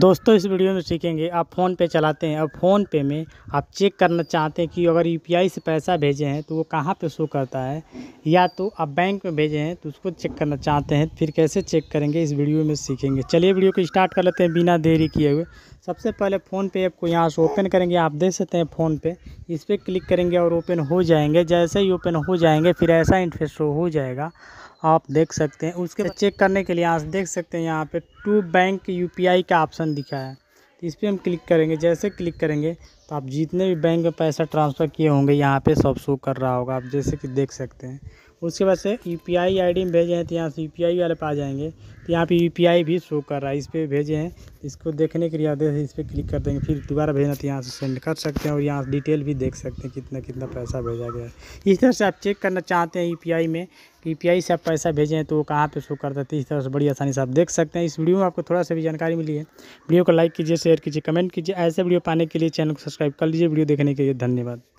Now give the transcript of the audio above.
दोस्तों इस वीडियो में सीखेंगे आप फ़ोन पे चलाते हैं और फ़ोन पे में आप चेक करना चाहते हैं कि अगर यूपीआई से पैसा भेजे हैं तो वो कहाँ पे शो करता है या तो आप बैंक में भेजे हैं तो उसको चेक करना चाहते हैं फिर कैसे चेक करेंगे इस वीडियो में सीखेंगे चलिए वीडियो को स्टार्ट कर लेते हैं बिना देरी किए हुए सबसे पहले फ़ोन पे ऐप को यहाँ से ओपन करेंगे आप देख सकते हैं फ़ोन पे इस पर क्लिक करेंगे और ओपन हो जाएंगे जैसे ही ओपन हो जाएंगे फिर ऐसा इंटरेस्ट शो हो जाएगा आप देख सकते हैं उसके चेक करने के लिए यहाँ देख सकते हैं यहाँ पर टू बैंक यूपीआई का ऑप्शन ऑप्शन दिखा है तो इस पर हम क्लिक करेंगे जैसे क्लिक करेंगे तो आप जितने भी बैंक में पैसा ट्रांसफ़र किए होंगे यहाँ पे सब शो कर रहा होगा आप जैसे कि देख सकते हैं उसके बाद से U P I I D में भेजे हैं तो यहाँ से यू पी आई वाले पर आ जाएंगे तो यहाँ पे यू पी आई भी शो कर रहा है इस पर भेजे हैं इसको देखने के लिए आदेश इस पर क्लिक कर देंगे फिर दोबारा भेजना तो यहाँ से सेंड कर सकते हैं और यहाँ डिटेल भी देख सकते हैं कितना कितना पैसा भेजा गया है इस तरह से आप चेक करना चाहते हैं यू पी आई में कि यू पी आई से आप पैसा भेजें तो वो कहाँ पर शो देते हैं इस तरह से बड़ी आसानी से आप देख सकते हैं इस वीडियो में आपको थोड़ा सा भी जानकारी मिली है वीडियो को लाइक कीजिए शेयर कीजिए कमेंट कीजिए ऐसे वीडियो पाने के लिए चैनल को सब्सक्राइब कर लीजिए वीडियो देखने के लिए धन्यवाद